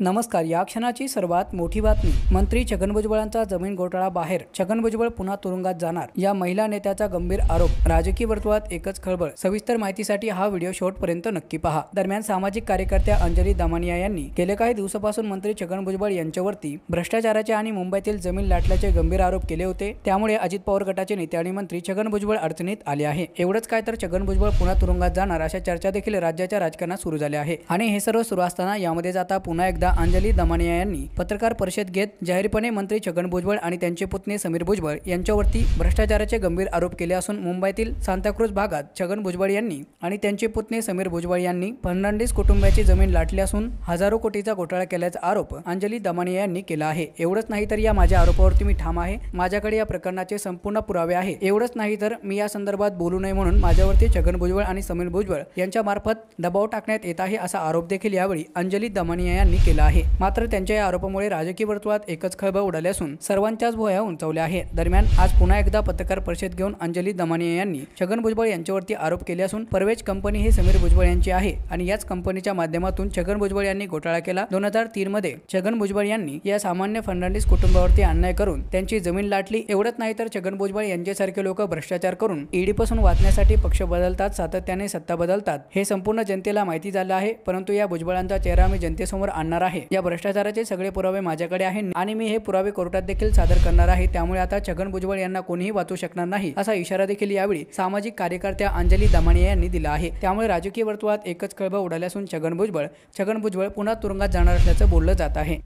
नमस्कार या क्षणाची सर्वात मोठी बातमी मंत्री छगन भुजबळांचा जमीन घोटाळा बाहेर छगन भुजबळ पुन्हा तुरुंगात जाणार या महिला नेत्याचा गंभीर आरोप राजकीय वर्तुळात एकच खळबळ सविस्तर माहितीसाठी हा व्हिडिओ शॉर्टपर्यंत नक्की पहा दरम्यान सामाजिक कार्यकर्त्या अंजली दामानिया यांनी गेले काही दिवसापासून मंत्री छगन भुजबळ यांच्यावरती भ्रष्टाचाराचे आणि मुंबईतील जमीन लाटल्याचे गंभीर आरोप केले होते त्यामुळे अजित पवार गटाचे नेते आणि मंत्री छगन भुजबळ अडचणीत आले आहे एवढंच काय तर छगन भुजबळ पुन्हा तुरुंगात जाणार अशा चर्चा देखील राज्याच्या राजकारणात सुरू झाल्या आहे आणि हे सर्व सुरू असताना यामध्ये जाता पुन्हा एकदा अंजली दमानिया यांनी पत्रकार परिषद घेत जाहीरपणे मंत्री छगन भुजबळ आणि त्यांचे पुतणे समीर भुजबळ यांच्यावरती भ्रष्टाचाराचे गंभीर आरोप केले असून मुंबईतील सांताक्रुज भागात छगन भुजबळ यांनी आणि त्यांचे पुतणे समीर भुजबळ यांनी फर्नांडिस कुटुंबाची जमीन लाटली असून हजारो कोटीचा घोटाळा केल्याचा आरोप अंजली दमानिया यांनी केला आहे एवढंच नाही तर या माझ्या आरोपावरती मी ठाम आहे माझ्याकडे या प्रकरणाचे संपूर्ण पुरावे आहे एवढंच नाही तर मी या संदर्भात बोलू नये म्हणून माझ्यावरती छगन भुजबळ आणि समीर भुजबळ यांच्या मार्फत दबाव टाकण्यात येत आहे असा आरोप देखील यावेळी अंजली दमानिया यांनी केला आहे मात्र त्यांच्या या आरोपामुळे राजकीय वर्तुळात एकच खळबळ उडाली असून सर्वांच्याच भोया उंचावल्या आहेत दरम्यान आज पुन्हा एकदा पत्रकार परिषद घेऊन अंजली दमानिया यांनी छगन भुजबळ यांच्यावरती आरोप केले असून परवेज कंपनी ही समीर भुजबळ यांची आहे आणि याच कंपनीच्या माध्यमातून छगन भुजबळ यांनी घोटाळा केला दोन हजार मध्ये छगन भुजबळ यांनी या सामान्य फडणवीस कुटुंबावरती अन्याय करून त्यांची जमीन लाटली एवढंच नाही तर छगन भुजबळ यांच्यासारखे लोक भ्रष्टाचार करून ईडीपासून वाचण्यासाठी पक्ष बदलतात सातत्याने सत्ता बदलतात हे संपूर्ण जनतेला माहिती झालं आहे परंतु या भुजबळांचा चेहरा मी जनतेसमोर आणणार आहे आहे या भ्रष्टाचाराचे सगळे पुरावे माझ्याकडे आहेत आणि मी हे पुरावे कोर्टात देखील सादर करणार आहे त्यामुळे आता छगन भुजबळ यांना कोणीही वाचू शकणार नाही असा इशारा देखील यावेळी सामाजिक कार्यकर्त्या अंजली दमाणे यांनी दिला आहे त्यामुळे राजकीय वर्तुळात एकच खळबळ उडाल्या असून छगन भुजबळ छगन भुजबळ पुन्हा तुरुंगात जाणार असल्याचं बोललं जात आहे